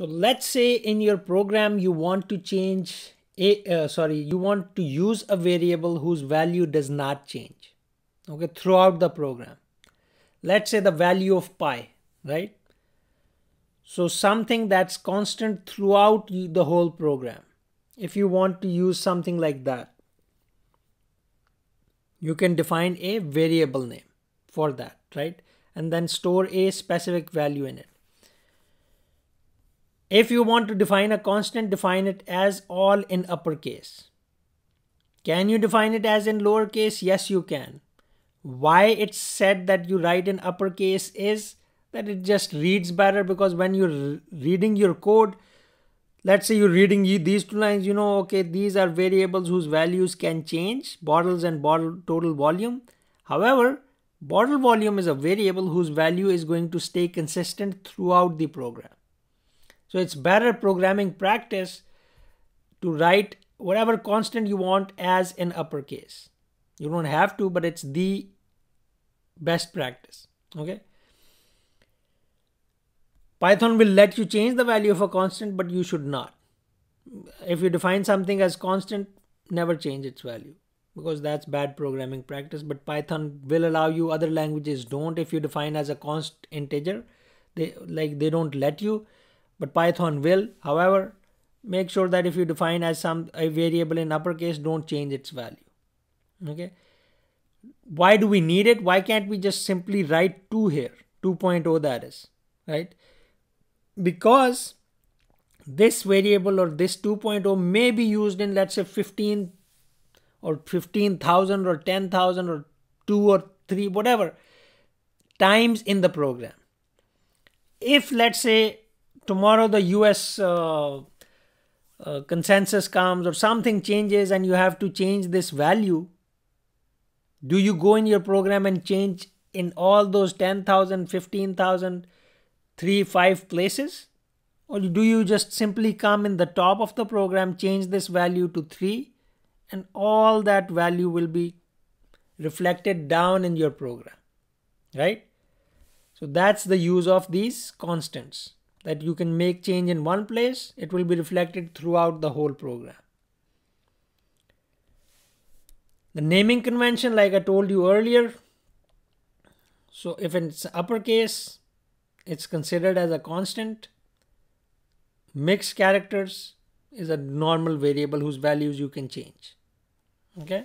So let's say in your program you want to change a uh, sorry you want to use a variable whose value does not change okay throughout the program. Let's say the value of pi, right? So something that's constant throughout the whole program. If you want to use something like that, you can define a variable name for that, right? And then store a specific value in it. If you want to define a constant, define it as all in uppercase. Can you define it as in lowercase? Yes, you can. Why it's said that you write in uppercase is that it just reads better because when you're reading your code, let's say you're reading these two lines, you know, okay, these are variables whose values can change, bottles and bottle total volume. However, bottle volume is a variable whose value is going to stay consistent throughout the program. So it's better programming practice to write whatever constant you want as an uppercase. You don't have to, but it's the best practice. Okay. Python will let you change the value of a constant, but you should not. If you define something as constant, never change its value because that's bad programming practice. But Python will allow you, other languages don't. If you define as a const integer, they like they don't let you but Python will. However, make sure that if you define as some a variable in uppercase, don't change its value. Okay. Why do we need it? Why can't we just simply write 2 here? 2.0 that is, right? Because this variable or this 2.0 may be used in let's say 15 or 15,000 or 10,000 or 2 or 3 whatever times in the program if let's say tomorrow the US uh, uh, consensus comes or something changes and you have to change this value, do you go in your program and change in all those 10,000, 15,000, 3, 5 places? Or do you just simply come in the top of the program, change this value to 3, and all that value will be reflected down in your program, right? So that's the use of these constants that you can make change in one place, it will be reflected throughout the whole program. The naming convention, like I told you earlier, so if it's uppercase, it's considered as a constant. Mixed characters is a normal variable whose values you can change. Okay.